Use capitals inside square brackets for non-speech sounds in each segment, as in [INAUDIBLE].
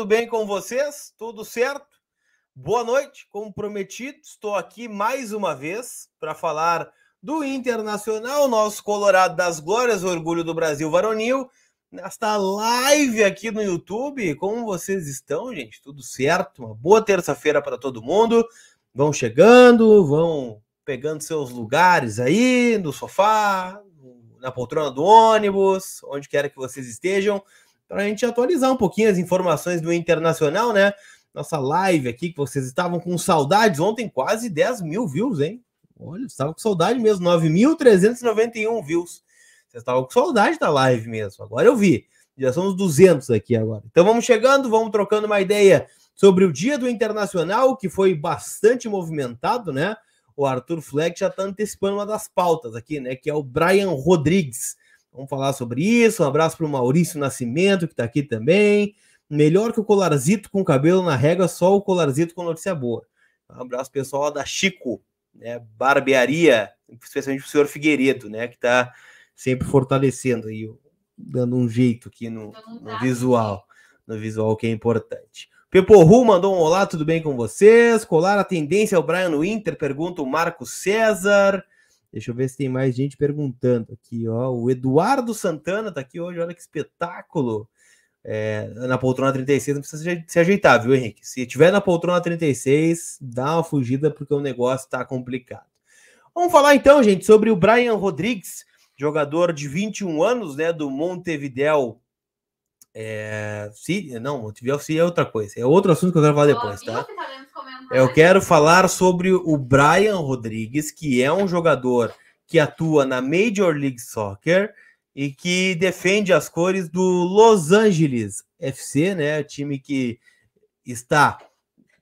Tudo bem com vocês? Tudo certo? Boa noite, como prometido, estou aqui mais uma vez para falar do Internacional, nosso Colorado das Glórias, orgulho do Brasil varonil, nesta live aqui no YouTube. Como vocês estão, gente? Tudo certo? Uma boa terça-feira para todo mundo. Vão chegando, vão pegando seus lugares aí, no sofá, na poltrona do ônibus, onde quer que vocês estejam para a gente atualizar um pouquinho as informações do Internacional, né? Nossa live aqui, que vocês estavam com saudades ontem, quase 10 mil views, hein? Olha, estava com saudade mesmo, 9.391 views. Vocês estavam com saudade da live mesmo, agora eu vi. Já somos 200 aqui agora. Então vamos chegando, vamos trocando uma ideia sobre o dia do Internacional, que foi bastante movimentado, né? O Arthur Fleck já está antecipando uma das pautas aqui, né? Que é o Brian Rodrigues. Vamos falar sobre isso. Um abraço para o Maurício Nascimento, que está aqui também. Melhor que o colarzito com cabelo na régua, só o colarzito com notícia boa. Um abraço pessoal da Chico, né, barbearia, especialmente o senhor Figueiredo, né, que está sempre fortalecendo aí, dando um jeito aqui no, no visual, no visual que é importante. Peporru mandou um olá, tudo bem com vocês? Colar a tendência ao é Brian Winter, pergunta o Marco César. Deixa eu ver se tem mais gente perguntando aqui, ó. O Eduardo Santana tá aqui hoje, olha que espetáculo. É, na poltrona 36 não precisa se ajeitar, viu, Henrique? Se tiver na poltrona 36, dá uma fugida porque o negócio tá complicado. Vamos falar então, gente, sobre o Brian Rodrigues, jogador de 21 anos, né, do Montevideo é, se, não, Montevideo se é outra coisa. É outro assunto que eu quero falar depois, tá? tá eu quero falar sobre o Brian Rodrigues, que é um jogador que atua na Major League Soccer e que defende as cores do Los Angeles FC, né? Time que está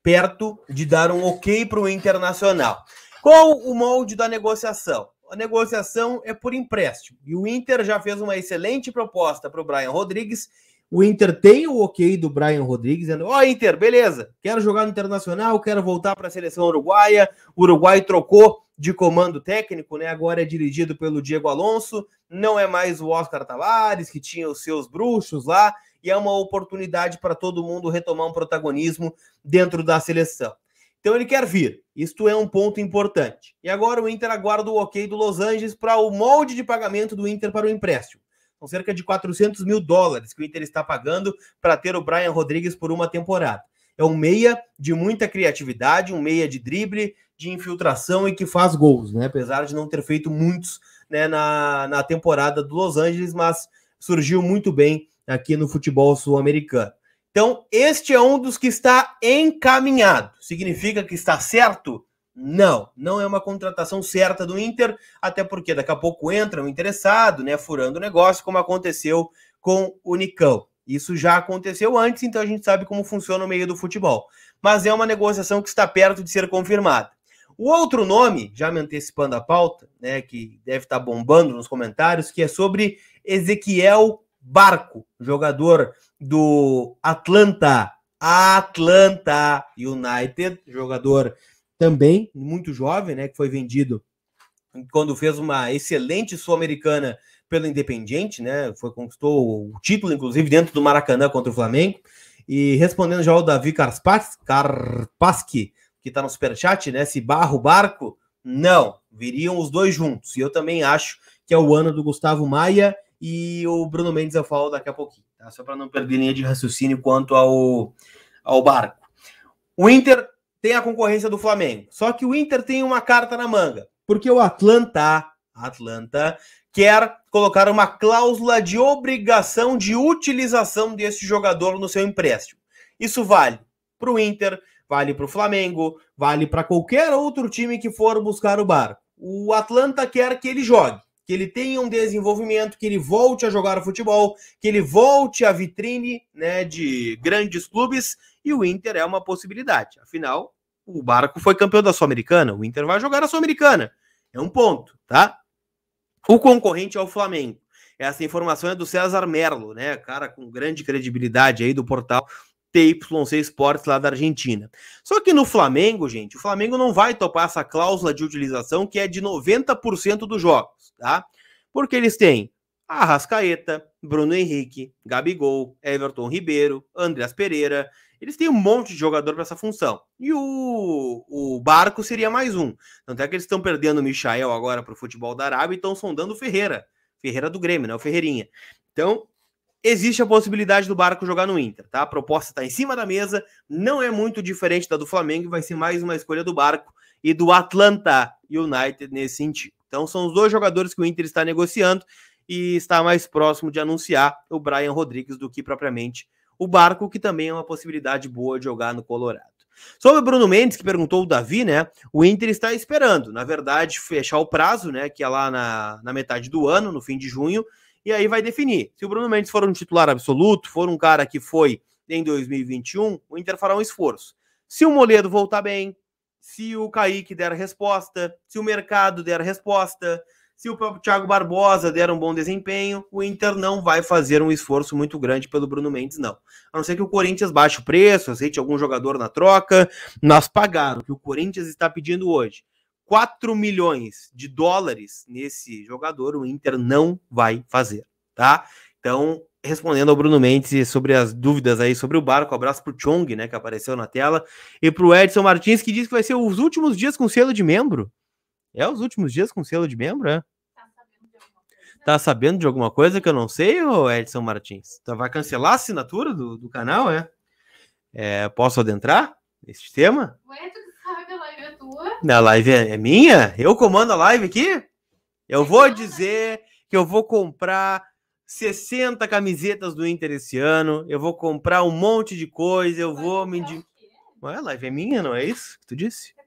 perto de dar um ok para o Internacional. Qual o molde da negociação? A negociação é por empréstimo e o Inter já fez uma excelente proposta para o Brian Rodrigues o Inter tem o ok do Brian Rodrigues, dizendo: Ó, oh, Inter, beleza, quero jogar no internacional, quero voltar para a seleção uruguaia. O Uruguai trocou de comando técnico, né? Agora é dirigido pelo Diego Alonso, não é mais o Oscar Tavares, que tinha os seus bruxos lá, e é uma oportunidade para todo mundo retomar um protagonismo dentro da seleção. Então ele quer vir. Isto é um ponto importante. E agora o Inter aguarda o ok do Los Angeles para o molde de pagamento do Inter para o empréstimo. São cerca de 400 mil dólares que o Inter está pagando para ter o Brian Rodrigues por uma temporada. É um meia de muita criatividade, um meia de drible, de infiltração e que faz gols, né? Apesar de não ter feito muitos né, na, na temporada do Los Angeles, mas surgiu muito bem aqui no futebol sul-americano. Então, este é um dos que está encaminhado. Significa que está certo? Não, não é uma contratação certa do Inter, até porque daqui a pouco entra um interessado, né, furando o negócio, como aconteceu com o Nicão. Isso já aconteceu antes, então a gente sabe como funciona o meio do futebol. Mas é uma negociação que está perto de ser confirmada. O outro nome, já me antecipando a pauta, né, que deve estar bombando nos comentários, que é sobre Ezequiel Barco, jogador do Atlanta, Atlanta United, jogador também muito jovem, né, que foi vendido quando fez uma excelente Sul-Americana pelo Independiente, né? Foi conquistou o título inclusive dentro do Maracanã contra o Flamengo. E respondendo já ao Davi Karpaski, que está no superchat, né? Se barra o barco, não, viriam os dois juntos. E eu também acho que é o ano do Gustavo Maia e o Bruno Mendes eu falo daqui a pouquinho, tá? Só para não perder linha de raciocínio quanto ao, ao barco. O Inter tem a concorrência do Flamengo. Só que o Inter tem uma carta na manga, porque o Atlanta, Atlanta quer colocar uma cláusula de obrigação de utilização desse jogador no seu empréstimo. Isso vale para o Inter, vale para o Flamengo, vale para qualquer outro time que for buscar o Bar. O Atlanta quer que ele jogue, que ele tenha um desenvolvimento, que ele volte a jogar futebol, que ele volte à vitrine né, de grandes clubes, e o Inter é uma possibilidade. Afinal, o Barco foi campeão da Sul-Americana, o Inter vai jogar na Sul-Americana. É um ponto, tá? O concorrente é o Flamengo. Essa informação é do César Merlo, né? Cara com grande credibilidade aí do portal TYC Sports lá da Argentina. Só que no Flamengo, gente, o Flamengo não vai topar essa cláusula de utilização que é de 90% dos jogos, tá? Porque eles têm Arrascaeta, Bruno Henrique, Gabigol, Everton Ribeiro, Andreas Pereira, eles têm um monte de jogador para essa função. E o, o Barco seria mais um. Tanto é que eles estão perdendo o Michael agora para o futebol da Arábia e estão sondando o Ferreira. Ferreira do Grêmio, né? O Ferreirinha. Então, existe a possibilidade do Barco jogar no Inter, tá? A proposta está em cima da mesa, não é muito diferente da do Flamengo, vai ser mais uma escolha do Barco e do Atlanta United nesse sentido. Então são os dois jogadores que o Inter está negociando e está mais próximo de anunciar o Brian Rodrigues do que propriamente o barco, que também é uma possibilidade boa de jogar no Colorado. Sobre o Bruno Mendes, que perguntou o Davi, né? O Inter está esperando, na verdade, fechar o prazo, né? Que é lá na, na metade do ano, no fim de junho, e aí vai definir. Se o Bruno Mendes for um titular absoluto, for um cara que foi em 2021, o Inter fará um esforço. Se o Moledo voltar bem, se o Kaique der resposta, se o mercado der resposta, se o próprio Thiago Barbosa der um bom desempenho, o Inter não vai fazer um esforço muito grande pelo Bruno Mendes, não. A não ser que o Corinthians baixe o preço, aceite algum jogador na troca. Nós pagaram o que o Corinthians está pedindo hoje. 4 milhões de dólares nesse jogador, o Inter não vai fazer, tá? Então, respondendo ao Bruno Mendes sobre as dúvidas aí sobre o barco, abraço pro Chong, né, que apareceu na tela, e pro Edson Martins, que disse que vai ser os últimos dias com selo de membro. É os últimos dias com selo de membro, é? Tá sabendo de alguma coisa tá que eu não sei, ou Edson Martins? Então vai cancelar a assinatura do, do canal, é? é? Posso adentrar neste tema? Ué, tu sabe, a live é tua. A live é, é minha? Eu comando a live aqui? Eu vou dizer que eu vou comprar 60 camisetas do Inter esse ano, eu vou comprar um monte de coisa, eu vou me. Ué, a live é minha, não é isso que tu disse?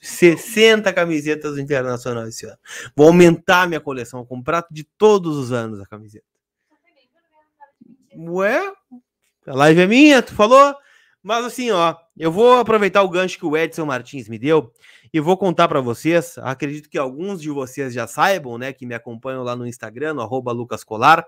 60 camisetas do Internacional esse ano. Vou aumentar minha coleção, vou comprar de todos os anos a camiseta. Ué, a live é minha, tu falou? Mas assim, ó, eu vou aproveitar o gancho que o Edson Martins me deu e vou contar para vocês. Acredito que alguns de vocês já saibam, né, que me acompanham lá no Instagram, no @lucascolar.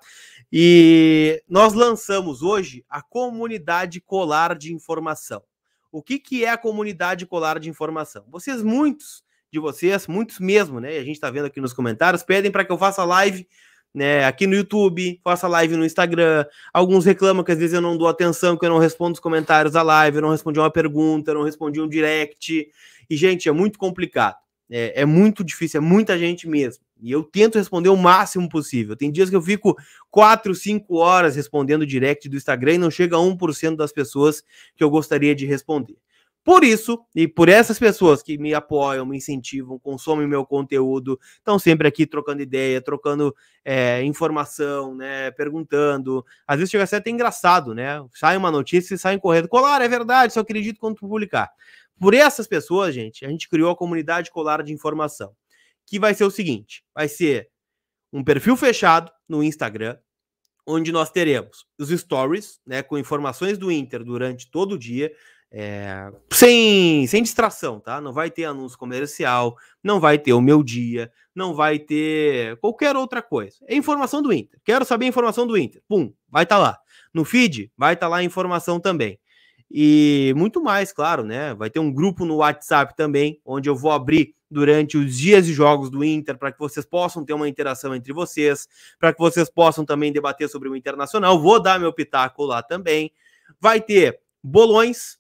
E nós lançamos hoje a comunidade Colar de Informação. O que, que é a comunidade colar de informação? Vocês, muitos de vocês, muitos mesmo, né? A gente está vendo aqui nos comentários, pedem para que eu faça live né, aqui no YouTube, faça live no Instagram. Alguns reclamam que às vezes eu não dou atenção, que eu não respondo os comentários da live, eu não respondi uma pergunta, eu não respondi um direct. E, gente, é muito complicado. É, é muito difícil, é muita gente mesmo. E eu tento responder o máximo possível. Tem dias que eu fico 4, 5 horas respondendo direct do Instagram e não chega a 1% das pessoas que eu gostaria de responder. Por isso, e por essas pessoas que me apoiam, me incentivam, consomem meu conteúdo, estão sempre aqui trocando ideia, trocando é, informação, né? Perguntando. Às vezes chega a ser até engraçado, né? Sai uma notícia e saem correndo. Colar, é verdade, só acredito quando tu publicar. Por essas pessoas, gente, a gente criou a comunidade Colar de Informação que vai ser o seguinte: vai ser um perfil fechado no Instagram, onde nós teremos os stories, né, com informações do Inter durante todo o dia, é, sem, sem distração, tá? Não vai ter anúncio comercial, não vai ter o meu dia, não vai ter qualquer outra coisa. É informação do Inter. Quero saber a informação do Inter. Pum, vai estar tá lá. No feed, vai estar tá lá a informação também e muito mais, claro, né? Vai ter um grupo no WhatsApp também, onde eu vou abrir durante os dias de jogos do Inter, para que vocês possam ter uma interação entre vocês, para que vocês possam também debater sobre o Internacional. Vou dar meu pitaco lá também. Vai ter bolões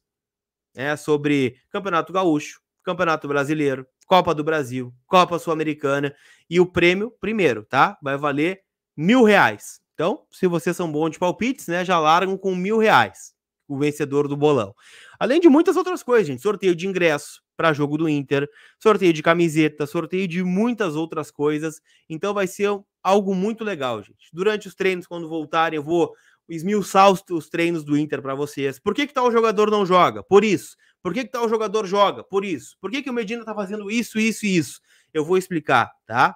né, sobre Campeonato Gaúcho, Campeonato Brasileiro, Copa do Brasil, Copa Sul-Americana e o prêmio primeiro, tá? Vai valer mil reais. Então, se vocês são bons de palpites, né, já largam com mil reais o vencedor do bolão. Além de muitas outras coisas, gente. Sorteio de ingresso para jogo do Inter, sorteio de camiseta, sorteio de muitas outras coisas. Então vai ser algo muito legal, gente. Durante os treinos, quando voltarem, eu vou esmiuçar os, treinos do Inter para vocês. Por que que tal jogador não joga? Por isso. Por que que tal jogador joga? Por isso. Por que que o Medina tá fazendo isso, isso e isso? Eu vou explicar, tá?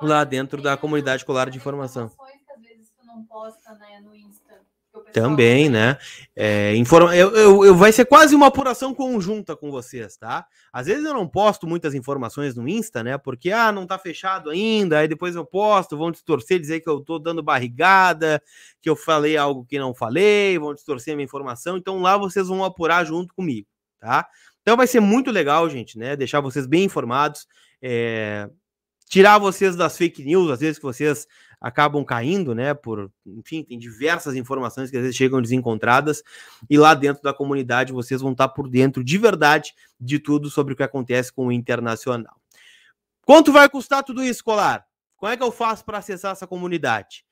Lá dentro da comunidade Colar de informação. Que às vezes tu não posta, né, no Insta também, é né? É, informa... eu, eu, eu, vai ser quase uma apuração conjunta com vocês, tá? Às vezes eu não posto muitas informações no Insta, né? Porque, ah, não tá fechado ainda, aí depois eu posto, vão distorcer, dizer que eu tô dando barrigada, que eu falei algo que não falei, vão distorcer a minha informação. Então lá vocês vão apurar junto comigo, tá? Então vai ser muito legal, gente, né? Deixar vocês bem informados. É, tirar vocês das fake news, às vezes que vocês acabam caindo, né? Por, enfim, tem diversas informações que às vezes chegam desencontradas e lá dentro da comunidade vocês vão estar por dentro de verdade de tudo sobre o que acontece com o Internacional. Quanto vai custar tudo isso, Colar? Como é que eu faço para acessar essa comunidade?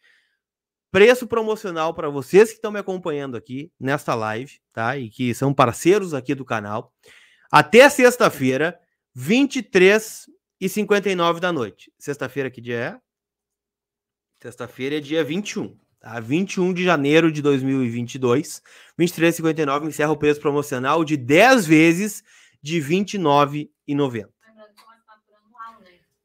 Preço promocional para vocês que estão me acompanhando aqui nesta live, tá? E que são parceiros aqui do canal. Até sexta-feira, 23 e 59 da noite. Sexta-feira que dia é? Sexta-feira é dia 21, tá? 21 de janeiro de 2022, 23,59 encerra o preço promocional de 10 vezes de 29,90.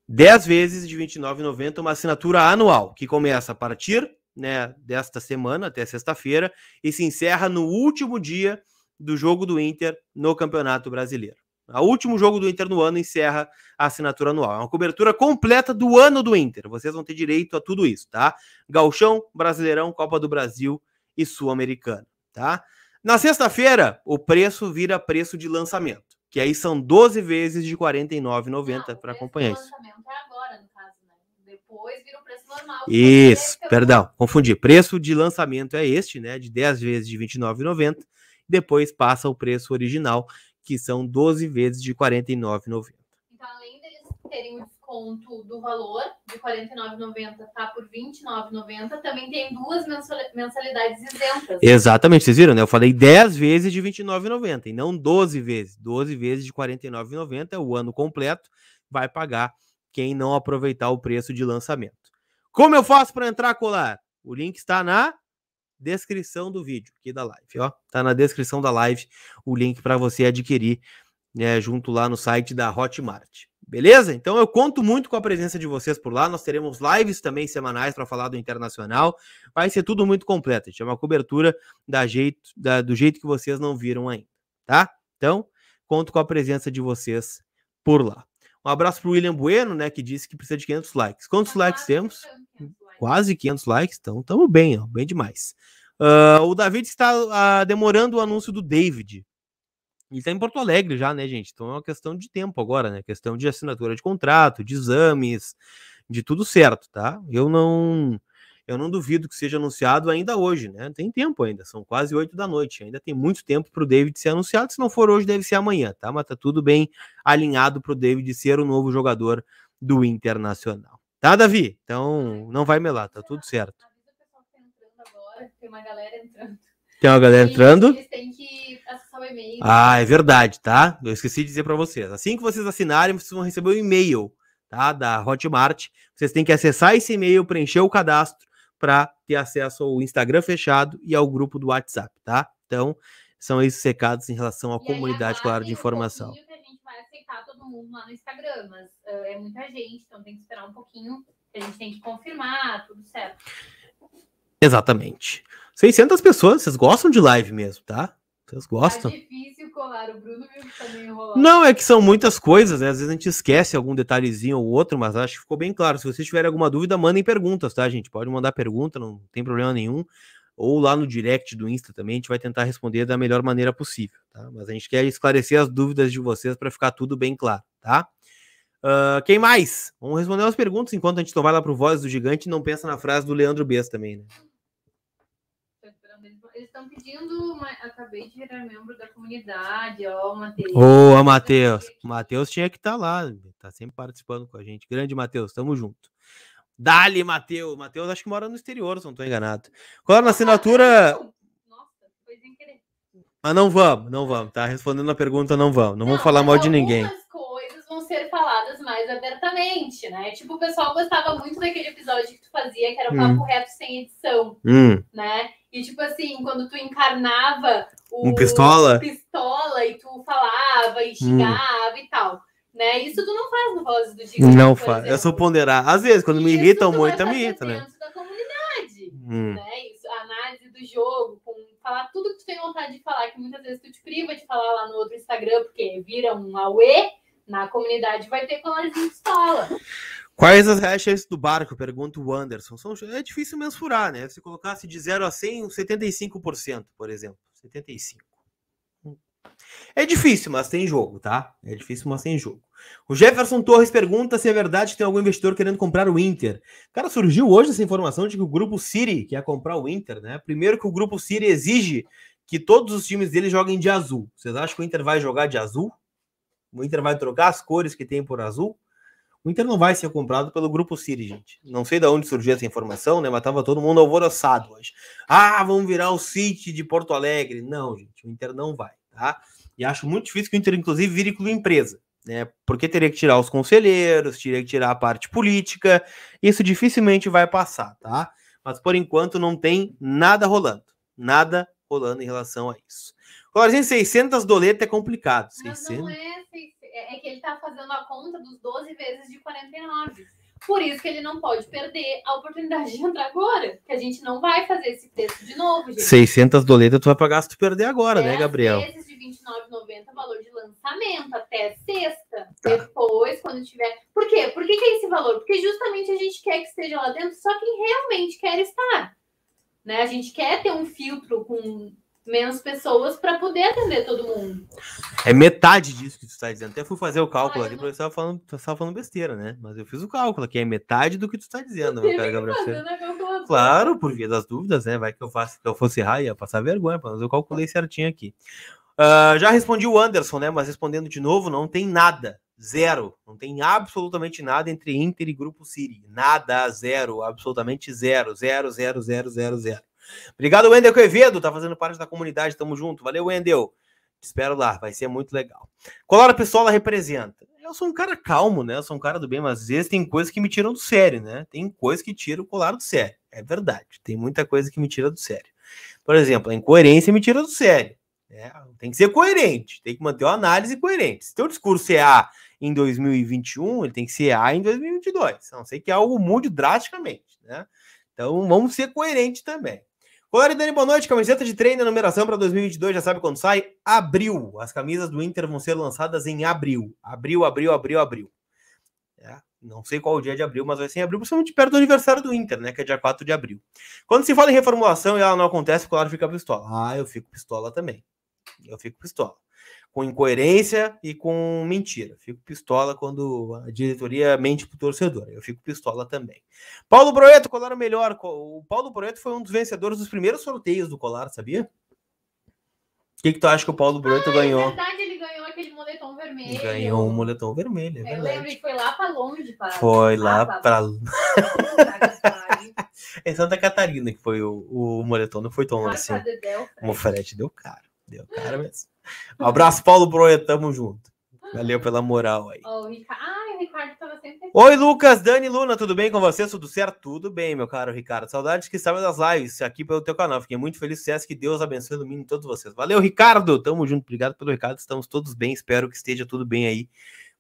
10 vezes de 29,90 uma assinatura anual, que começa a partir né, desta semana até sexta-feira e se encerra no último dia do jogo do Inter no Campeonato Brasileiro. O último jogo do Inter no ano encerra a assinatura anual. É uma cobertura completa do ano do Inter. Vocês vão ter direito a tudo isso, tá? Galchão, Brasileirão, Copa do Brasil e Sul-Americana, tá? Na sexta-feira, o preço vira preço de lançamento, que aí são 12 vezes de R$ 49,90 para acompanhar isso. É né? Normal, Isso, é perdão, confundi. Preço de lançamento é este, né? De 10 vezes de R$ 29,90. Depois passa o preço original, que são 12 vezes de R$ 49,90. Então, além deles terem o desconto do valor de R$ 49,90 tá por R$ 29,90, também tem duas mensalidades isentas. Exatamente, vocês viram, né? Eu falei 10 vezes de R$ 29,90 e não 12 vezes. 12 vezes de R$ 49,90 é o ano completo, vai pagar quem não aproveitar o preço de lançamento. Como eu faço para entrar, Colar? O link está na descrição do vídeo aqui da live, ó. Tá na descrição da live o link para você adquirir, né, junto lá no site da Hotmart. Beleza? Então eu conto muito com a presença de vocês por lá. Nós teremos lives também semanais para falar do internacional. Vai ser tudo muito completo. É uma cobertura da jeito, da, do jeito que vocês não viram ainda, tá? Então conto com a presença de vocês por lá. Um abraço para William Bueno, né, que disse que precisa de 500 likes. Quantos likes temos? quase 500 likes, então estamos bem, ó, bem demais. Uh, o David está uh, demorando o anúncio do David. Ele está em Porto Alegre já, né, gente? Então é uma questão de tempo agora, né? Questão de assinatura de contrato, de exames, de tudo certo, tá? Eu não eu não duvido que seja anunciado ainda hoje, né? Tem tempo ainda, são quase 8 da noite, ainda tem muito tempo para o David ser anunciado. Se não for hoje, deve ser amanhã, tá? Mas tá tudo bem alinhado para o David ser o novo jogador do Internacional. Tá, Davi? Então, não vai melar, tá tudo certo. Tá tem uma galera entrando. Tem uma galera entrando. Eles têm que acessar o e-mail. Ah, é verdade, tá? Eu esqueci de dizer para vocês. Assim que vocês assinarem, vocês vão receber o um e-mail tá? da Hotmart. Vocês têm que acessar esse e-mail, preencher o cadastro para ter acesso ao Instagram fechado e ao grupo do WhatsApp, tá? Então, são esses recados em relação à e comunidade, aí, claro, de informação. Um aceitar todo mundo lá no Instagram, mas uh, é muita gente, então tem que esperar um pouquinho, a gente tem que confirmar, tudo certo. Exatamente. 600 pessoas, vocês gostam de live mesmo, tá? Vocês tá gostam? É difícil colar, o Bruno viu que tá Não, é que são muitas coisas, né? Às vezes a gente esquece algum detalhezinho ou outro, mas acho que ficou bem claro. Se vocês tiverem alguma dúvida, mandem perguntas, tá, gente? Pode mandar pergunta, não tem problema nenhum ou lá no direct do Insta também, a gente vai tentar responder da melhor maneira possível, tá? Mas a gente quer esclarecer as dúvidas de vocês para ficar tudo bem claro, tá? Uh, quem mais? Vamos responder as perguntas enquanto a gente não vai lá pro Voz do Gigante e não pensa na frase do Leandro Bess também, né? Eles estão pedindo, acabei de virar membro da comunidade, ó, o Matheus. Ô, Matheus. Matheus tinha que estar tá lá, tá sempre participando com a gente. Grande Matheus, tamo junto. Dali, Matheus. Matheus acho que mora no exterior, se não estou enganado. Qual era é a ah, tá, assinatura... Então. Nossa, foi sem querer. Mas não vamos, não vamos, tá? Respondendo a pergunta, não vamos. Não, não vamos falar mal de ninguém. coisas vão ser faladas mais abertamente, né? Tipo, o pessoal gostava muito daquele episódio que tu fazia, que era o hum. Papo hum. Reto Sem Edição, hum. né? E tipo assim, quando tu encarnava o um pistola? pistola e tu falava e hum. xingava hum. e tal. Né? Isso tu não faz no voz do Dia. Não faz. Eu é sou ponderar. Às vezes, quando me irritam muito, é me irrita, né? da comunidade. Hum. Né? Isso, a análise do jogo, com falar tudo que tu tem vontade de falar, que muitas vezes tu te priva de falar lá no outro Instagram, porque vira um auê, na comunidade vai ter colarzinho de escola. Quais as hashtags do barco? Pergunta o Anderson. São, é difícil mensurar, né? Se colocasse de 0 a 100, 75%, por exemplo. 75. É difícil, mas tem jogo, tá? É difícil, mas tem jogo. O Jefferson Torres pergunta se é verdade que tem algum investidor querendo comprar o Inter. Cara, surgiu hoje essa informação de que o grupo City quer comprar o Inter, né? Primeiro que o grupo City exige que todos os times dele joguem de azul. Vocês acham que o Inter vai jogar de azul? O Inter vai trocar as cores que tem por azul? O Inter não vai ser comprado pelo Grupo City, gente. Não sei de onde surgiu essa informação, né? Mas tava todo mundo alvoroçado hoje. Ah, vamos virar o City de Porto Alegre. Não, gente, o Inter não vai. Tá? E acho muito difícil que o Inter, inclusive, vire clube empresa. Né? Porque teria que tirar os conselheiros, teria que tirar a parte política. Isso dificilmente vai passar, tá? Mas por enquanto não tem nada rolando. Nada rolando em relação a isso. em 600 doleta é complicado. Mas não é 600 que ele está fazendo a conta dos 12 vezes de 49. Por isso que ele não pode perder a oportunidade de entrar agora, que a gente não vai fazer esse preço de novo, gente. 600 doletas tu vai pagar se tu perder agora, né, Gabriel? vezes de 29,90 valor de lançamento até sexta. Tá. Depois, quando tiver... Por quê? Por que, que é esse valor? Porque justamente a gente quer que esteja lá dentro só quem realmente quer estar. Né? A gente quer ter um filtro com menos pessoas para poder atender todo mundo. É metade disso que tu está dizendo. Até fui fazer o cálculo ah, aqui, porque eu falando, estava falando besteira, né? Mas eu fiz o cálculo aqui, é metade do que tu está dizendo, meu cara Gabriel. Claro, por via das dúvidas, né? Vai que eu, faço, que eu fosse errar, ia passar vergonha, mas eu calculei certinho aqui. Uh, já respondi o Anderson, né? Mas respondendo de novo, não tem nada. Zero. Não tem absolutamente nada entre Inter e Grupo Siri. Nada, zero, absolutamente zero. Zero, zero, zero, zero, zero. Obrigado, Wendel Quevedo, tá fazendo parte da comunidade, tamo junto. Valeu, Wendel. Te espero lá, vai ser muito legal. Colora Pessola representa. Eu sou um cara calmo, né? Eu sou um cara do bem, mas às vezes tem coisas que me tiram do sério, né? Tem coisas que tiram o colar do sério. É verdade. Tem muita coisa que me tira do sério. Por exemplo, a incoerência me tira do sério. Né? Tem que ser coerente, tem que manter uma análise coerente. Se teu discurso é A em 2021, ele tem que ser A em 2022. A não sei que é algo mude drasticamente, né? Então vamos ser coerentes também. Olá, Dani, boa noite. Camiseta de treino e numeração para 2022, já sabe quando sai? Abril. As camisas do Inter vão ser lançadas em abril. Abril, abril, abril, abril. É, não sei qual o dia de abril, mas vai ser em abril, principalmente perto do aniversário do Inter, né? Que é dia 4 de abril. Quando se fala em reformulação e ela não acontece, o claro fica pistola. Ah, eu fico pistola também. Eu fico pistola com incoerência e com mentira. Fico pistola quando a diretoria mente pro torcedor. Eu fico pistola também. Paulo Broeto, colar o melhor. O Paulo Broeto foi um dos vencedores dos primeiros sorteios do colar, sabia? O que, que tu acha que o Paulo Broeto ah, é ganhou? É verdade, ele ganhou aquele moletom vermelho. Ganhou um moletom vermelho, é Eu lembro, que foi lá para longe. Foi lá ah, [LAUGHS] é Santa Catarina que foi o, o moletom, não foi tão longe assim. o frete deu caro, deu caro mesmo. Um [LAUGHS] abraço, Paulo Broia, tamo junto. Valeu pela moral aí. Oh, Oi, Lucas, Dani, Luna, tudo bem com você? Tudo certo? Tudo bem, meu caro Ricardo. Saudades que estava das lives aqui pelo teu canal. Fiquei muito feliz, sucesso, que Deus abençoe e todos vocês. Valeu, Ricardo, tamo junto. Obrigado pelo recado, estamos todos bem. Espero que esteja tudo bem aí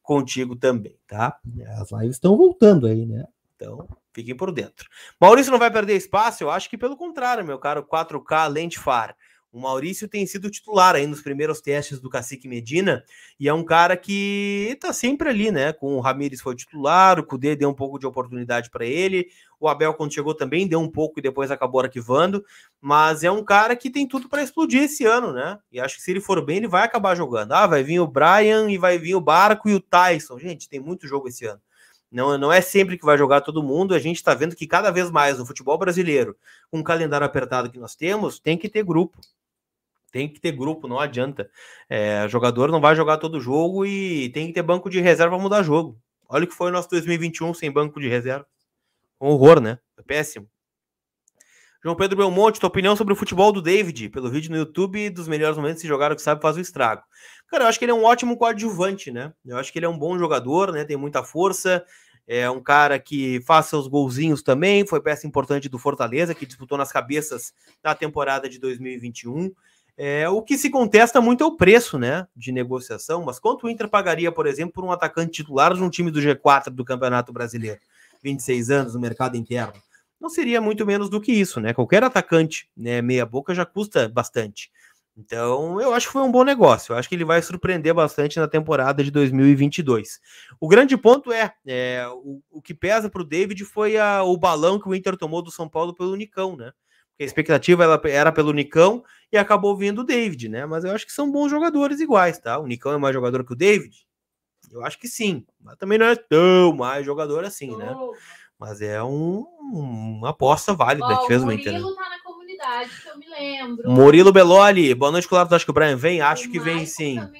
contigo também, tá? As lives estão voltando aí, né? Então, fiquem por dentro. Maurício não vai perder espaço? Eu acho que pelo contrário, meu caro 4K lente far. O Maurício tem sido titular aí nos primeiros testes do Cacique Medina e é um cara que tá sempre ali, né? Com o Ramires foi titular, o Cudê deu um pouco de oportunidade para ele, o Abel quando chegou também deu um pouco e depois acabou arquivando, mas é um cara que tem tudo para explodir esse ano, né? E acho que se ele for bem, ele vai acabar jogando. Ah, vai vir o Brian e vai vir o Barco e o Tyson. Gente, tem muito jogo esse ano. Não, não é sempre que vai jogar todo mundo. A gente está vendo que cada vez mais no futebol brasileiro, com o calendário apertado que nós temos, tem que ter grupo. Tem que ter grupo, não adianta. É, jogador não vai jogar todo jogo e tem que ter banco de reserva para mudar jogo. Olha o que foi o nosso 2021 sem banco de reserva. Um horror, né? É péssimo. João Pedro Belmonte, tua opinião sobre o futebol do David, pelo vídeo no YouTube, dos melhores momentos de jogar, o que sabe faz o estrago. Cara, eu acho que ele é um ótimo coadjuvante, né? Eu acho que ele é um bom jogador, né? Tem muita força, é um cara que faz seus golzinhos também, foi peça importante do Fortaleza, que disputou nas cabeças na temporada de 2021. É, o que se contesta muito é o preço né, de negociação, mas quanto o Inter pagaria, por exemplo, por um atacante titular de um time do G4 do Campeonato Brasileiro? 26 anos no mercado interno. Não seria muito menos do que isso, né? Qualquer atacante, né, meia boca já custa bastante. Então, eu acho que foi um bom negócio. Eu acho que ele vai surpreender bastante na temporada de 2022. O grande ponto é, é o, o, que pesa para o David foi a, o balão que o Inter tomou do São Paulo pelo Unicão, né? Porque a expectativa ela era pelo Nicão e acabou vindo o David, né? Mas eu acho que são bons jogadores iguais, tá? O Nicão é mais jogador que o David? Eu acho que sim, mas também não é tão mais jogador assim, né? Mas é um, uma aposta válida mesmo que fez o Inter. Né? Tá que eu me lembro. Murilo Beloli, boa noite, Colado. Acho que o Brian vem? Acho o que Michael vem sim. Tá.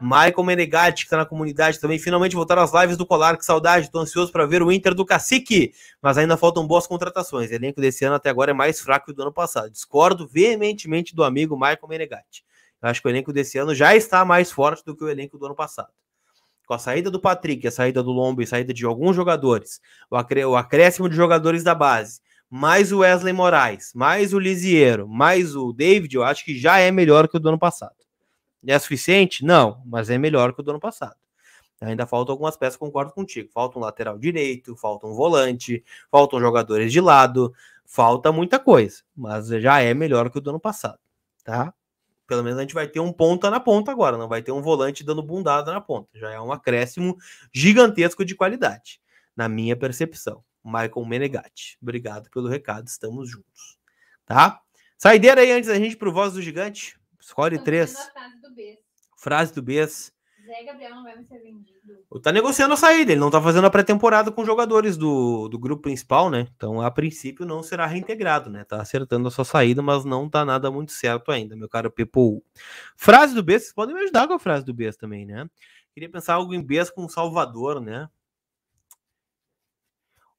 Michael Menegatti, que tá na comunidade também. Finalmente voltaram as lives do Colar, que saudade. Tô ansioso para ver o Inter do Cacique, mas ainda faltam boas contratações. O elenco desse ano até agora é mais fraco que o do ano passado. Discordo veementemente do amigo Michael Menegatti. Eu acho que o elenco desse ano já está mais forte do que o elenco do ano passado com a saída do Patrick, a saída do Lombo e a saída de alguns jogadores, o, acréscimo de jogadores da base mais o Wesley Moraes, mais o Lisiero, mais o David, eu acho que já é melhor que o do ano passado. É suficiente? Não, mas é melhor que o do ano passado. Ainda faltam algumas peças, concordo contigo. Falta um lateral direito, falta um volante, faltam jogadores de lado, falta muita coisa, mas já é melhor que o do ano passado, tá? Pelo menos a gente vai ter um ponta na ponta agora, não vai ter um volante dando bundada na ponta. Já é um acréscimo gigantesco de qualidade, na minha percepção. Michael Menegatti. Obrigado pelo recado, estamos juntos. Tá? Saideira aí antes da gente pro Voz do Gigante. Escolhe três. Frase do Bess. Zé Gabriel não vai ser vendido. Tá negociando a saída, ele não tá fazendo a pré-temporada com jogadores do, do grupo principal, né? Então, a princípio, não será reintegrado, né? Tá acertando a sua saída, mas não tá nada muito certo ainda, meu caro Pepo. Frase do Bess, vocês podem me ajudar com a frase do Bess também, né? Queria pensar algo em Bess com Salvador, né?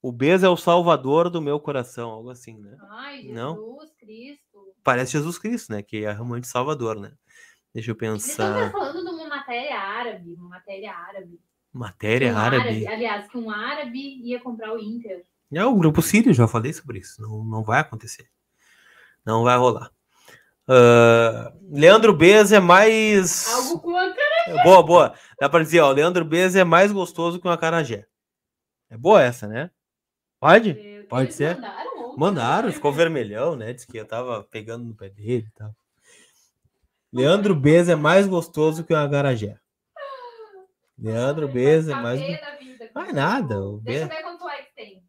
O Bez é o salvador do meu coração, algo assim, né? Ai, Jesus Não? Cristo. Parece Jesus Cristo, né? Que é realmente salvador, né? Deixa eu pensar. Você falando de uma matéria árabe, uma matéria árabe. Matéria um árabe. árabe. Aliás, que um árabe ia comprar o Inter. É o grupo sírio, já falei sobre isso. Não, não vai acontecer. Não vai rolar. Uh, Leandro Bez é mais. Algo com acarajé. Né? É, boa, boa. Dá pra dizer, ó, Leandro Bez é mais gostoso que o acarajé. É boa essa, né? Pode? Deus, Pode ser? Mandaram, mandaram né? ficou vermelhão, né? Diz que eu tava pegando no pé dele e tal. [LAUGHS] Leandro Bez é mais gostoso que o Agarajé. Ah, Leandro Bez é mais. Mais nada. O Deixa eu ver quanto like tem.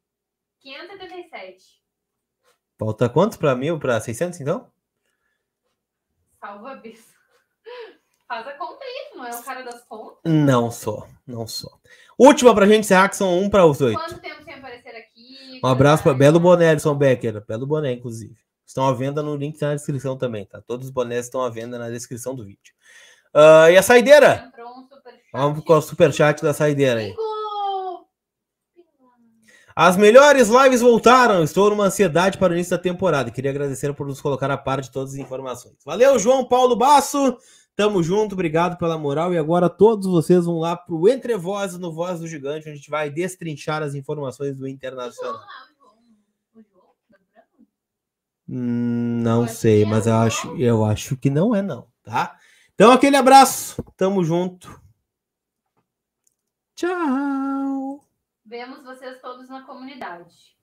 587. Falta quanto pra mil? Pra 600, então? Salva bis. Faz a conta aí, não é o cara das contas? Não sou, não sou. Última pra gente encerrar, que são um para os oito. Quanto tempo um abraço para Belo Boné, Alisson Becker. Belo Boné, inclusive. Estão à venda no link na descrição também, tá? Todos os bonés estão à venda na descrição do vídeo. Uh, e a saideira? Um Vamos com o superchat da saideira aí. As melhores lives voltaram. Estou numa ansiedade para o início da temporada. Queria agradecer por nos colocar a par de todas as informações. Valeu, João Paulo Basso. Tamo junto, obrigado pela moral. E agora todos vocês vão lá pro Entre Vozes no Voz do Gigante, onde a gente vai destrinchar as informações do Internacional. Hum, não sei, mas é eu acho, eu acho que não é não, tá? Então aquele abraço, tamo junto. Tchau. Vemos vocês todos na comunidade.